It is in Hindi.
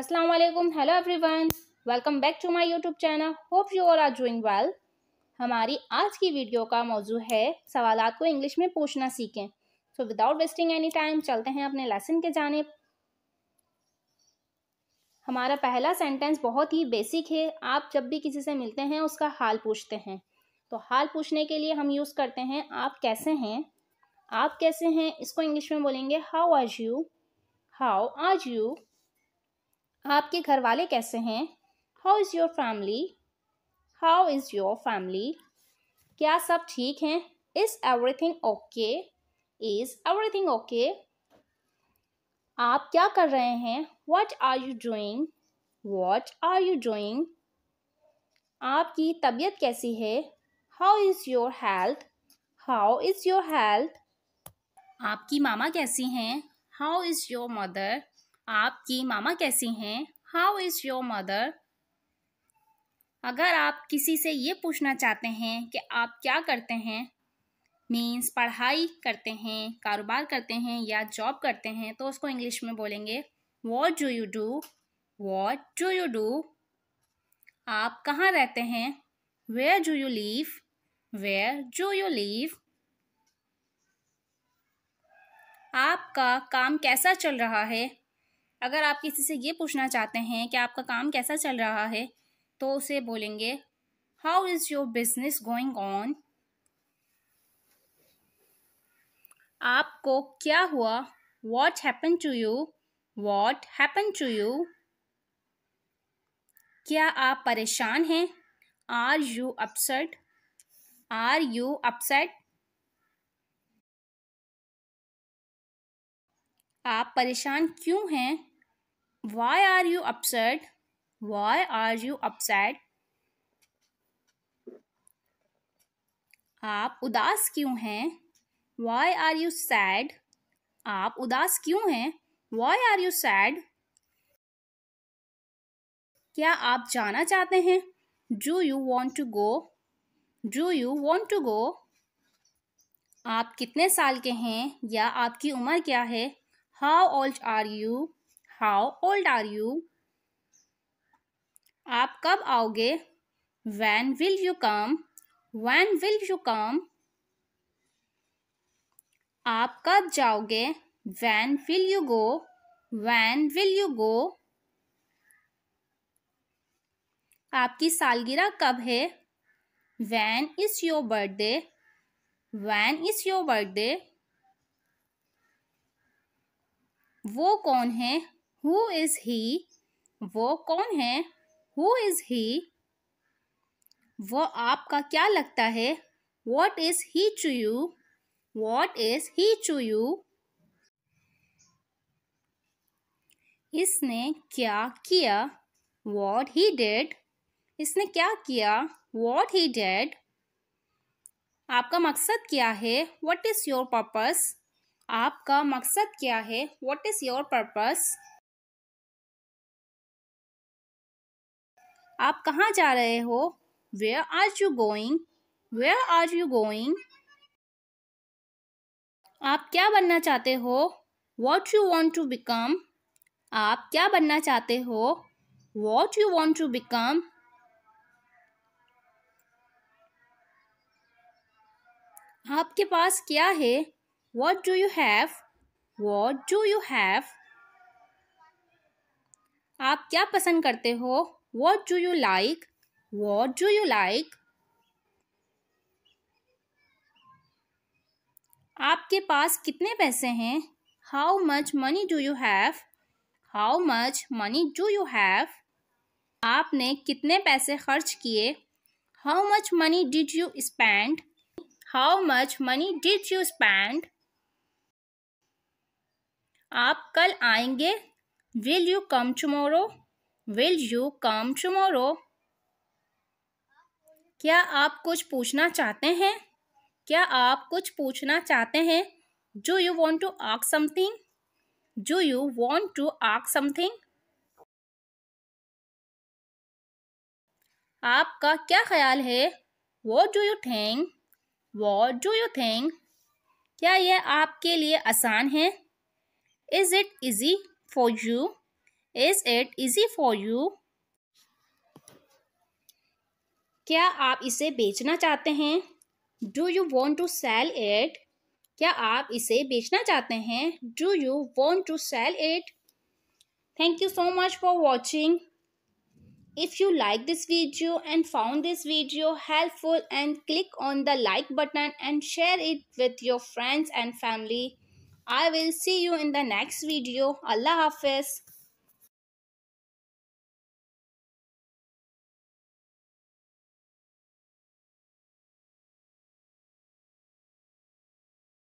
अस्सलाम वालेकुम hello everyone welcome back to my YouTube channel hope you all are doing well हमारी आज की वीडियो का मौजू है सवाल को इंग्लिश में पूछना सीखें so without wasting any time चलते हैं अपने लेसन के जाने हमारा पहला सेंटेंस बहुत ही बेसिक है आप जब भी किसी से मिलते हैं उसका हाल पूछते हैं तो हाल पूछने के लिए हम यूज़ करते हैं आप कैसे हैं आप कैसे हैं इसको इंग्लिश में बोलेंगे हाउ आज यू हाउ आज यू आपके घर वाले कैसे हैं how is your family how is your family क्या सब ठीक हैं is everything okay is everything okay आप क्या कर रहे हैं what are you doing what are you doing आपकी तबीयत कैसी है how is your health how is your health आपकी मामा कैसी हैं हाउ इज़ योर मदर आपकी मामा कैसी हैं हाउ इज़ योर मदर अगर आप किसी से ये पूछना चाहते हैं कि आप क्या करते हैं मीन्स पढ़ाई करते हैं कारोबार करते हैं या जॉब करते हैं तो उसको इंग्लिश में बोलेंगे what do you do what do you do आप कहाँ रहते हैं where do you live where do you live आपका काम कैसा चल रहा है अगर आप किसी से ये पूछना चाहते हैं कि आपका काम कैसा चल रहा है तो उसे बोलेंगे how is your business going on आपको क्या हुआ what happen to you what happen to you क्या आप परेशान हैं are you upset are you upset आप परेशान क्यों हैं Why are you upset? Why are you upset? आप उदास क्यों हैं Why are you sad? आप उदास क्यों हैं Why are you sad? क्या आप जाना चाहते हैं Do you want to go? Do you want to go? आप कितने साल के हैं या आपकी उम्र क्या है How old are you? How old are you आप कब आओगे when will you come when will you come आप कब जाओगे when will you go when will you go आपकी सालगिरह कब है when is your birthday when is your birthday वो कौन है हु इज ही वो कौन है हु इज ही वो आपका क्या लगता है what is he to you what is he to you इसने क्या किया वॉट ही डेड इसने क्या किया वॉट ही डेड आपका मकसद क्या है वॉट इज़ योर पर्पस आपका मकसद क्या है वॉट इज़ योर पर्पस आप कहाँ जा रहे हो where are you going where are you going आप क्या बनना चाहते हो what you want to become आप क्या बनना चाहते हो what you want to become आपके पास क्या है what do you have what do you have आप क्या पसंद करते हो What do you like? What do you like? आपके पास कितने पैसे हैं how much money do you have how much money do you have आपने कितने पैसे खर्च किए how much money did you spend how much money did you spend आप कल आएंगे will you come tomorrow? Will you come tomorrow क्या आप कुछ पूछना चाहते हैं क्या आप कुछ पूछना चाहते हैं जो you want to ask something जो you want to ask something आपका क्या ख्याल है what do you think what do you think क्या यह आपके लिए आसान है is it easy for you is it easy for you क्या आप इसे बेचना चाहते हैं do you want to sell it क्या आप इसे बेचना चाहते हैं do you want to sell it thank you so much for watching if you like this video and found this video helpful and click on the like button and share it with your friends and family I will see you in the next video अल्लाह हाफिज़